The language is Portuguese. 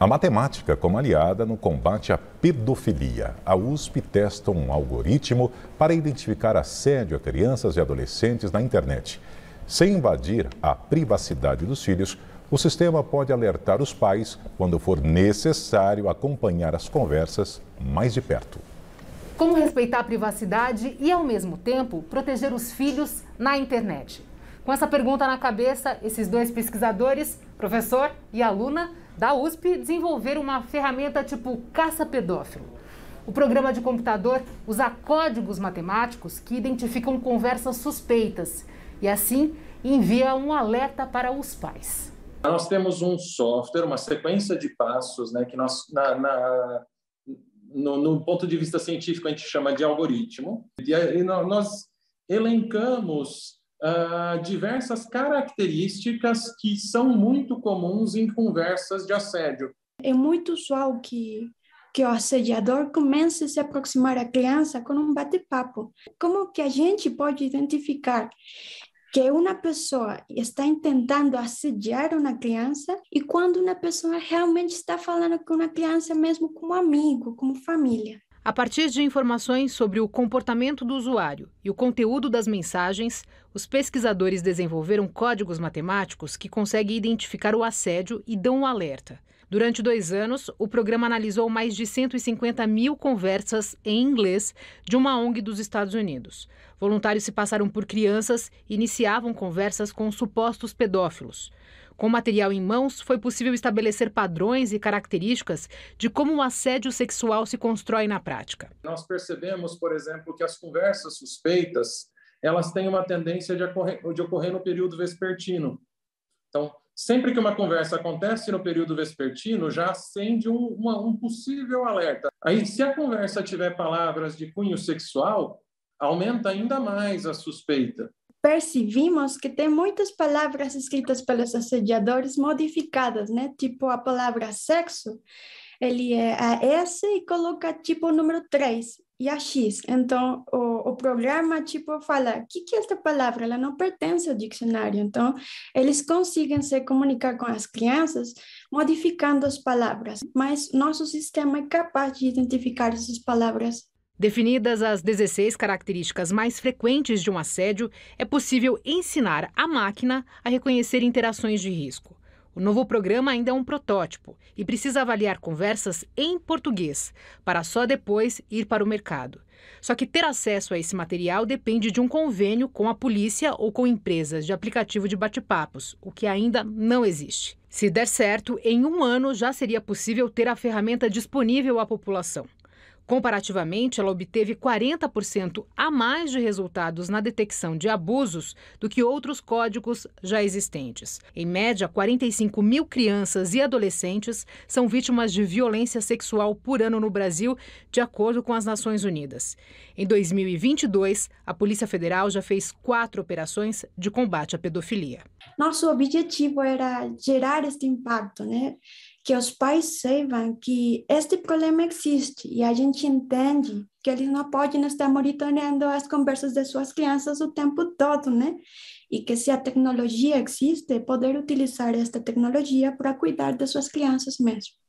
A matemática como aliada no combate à pedofilia. A USP testa um algoritmo para identificar assédio a crianças e adolescentes na internet. Sem invadir a privacidade dos filhos, o sistema pode alertar os pais quando for necessário acompanhar as conversas mais de perto. Como respeitar a privacidade e, ao mesmo tempo, proteger os filhos na internet? Com essa pergunta na cabeça, esses dois pesquisadores, professor e aluna, da USP desenvolveram uma ferramenta tipo caça-pedófilo. O programa de computador usa códigos matemáticos que identificam conversas suspeitas e, assim, envia um alerta para os pais. Nós temos um software, uma sequência de passos, né, que nós, na, na... No, no, ponto de vista científico, a gente chama de algoritmo. E, aí, nós elencamos uh, diversas características que são muito comuns em conversas de assédio. É muito usual que que o assediador comece a se aproximar à criança com um bate-papo. Como que a gente pode identificar que uma pessoa está tentando assediar uma criança e quando uma pessoa realmente está falando com uma criança mesmo como amigo, como família? A partir de informações sobre o comportamento do usuário e o conteúdo das mensagens, os pesquisadores desenvolveram códigos matemáticos que conseguem identificar o assédio e dão um alerta. Durante dois anos, o programa analisou mais de 150 mil conversas em inglês de uma ONG dos Estados Unidos. Voluntários se passaram por crianças e iniciavam conversas com supostos pedófilos. Com o material em mãos, foi possível estabelecer padrões e características de como o assédio sexual se constrói na prática. Nós percebemos, por exemplo, que as conversas suspeitas elas têm uma tendência de ocorrer, de ocorrer no período vespertino. Então, sempre que uma conversa acontece no período vespertino, já acende um, uma, um possível alerta. Aí, se a conversa tiver palavras de cunho sexual, aumenta ainda mais a suspeita percebimos que tem muitas palavras escritas pelos assediadores modificadas, né? Tipo a palavra sexo, ele é a S e coloca tipo o número 3 e a X. Então, o, o programa tipo fala, o que que é esta palavra? Ela não pertence ao dicionário. Então, eles conseguem se comunicar com as crianças modificando as palavras, mas nosso sistema é capaz de identificar essas palavras Definidas as 16 características mais frequentes de um assédio, é possível ensinar a máquina a reconhecer interações de risco. O novo programa ainda é um protótipo e precisa avaliar conversas em português, para só depois ir para o mercado. Só que ter acesso a esse material depende de um convênio com a polícia ou com empresas de aplicativo de bate-papos, o que ainda não existe. Se der certo, em um ano já seria possível ter a ferramenta disponível à população. Comparativamente, ela obteve 40% a mais de resultados na detecção de abusos do que outros códigos já existentes. Em média, 45 mil crianças e adolescentes são vítimas de violência sexual por ano no Brasil, de acordo com as Nações Unidas. Em 2022, a Polícia Federal já fez quatro operações de combate à pedofilia. Nosso objetivo era gerar esse impacto, né? que os pais saibam que este problema existe e a gente entende que eles não podem estar monitorando as conversas de suas crianças o tempo todo, né? E que se a tecnologia existe, poder utilizar esta tecnologia para cuidar de suas crianças mesmo.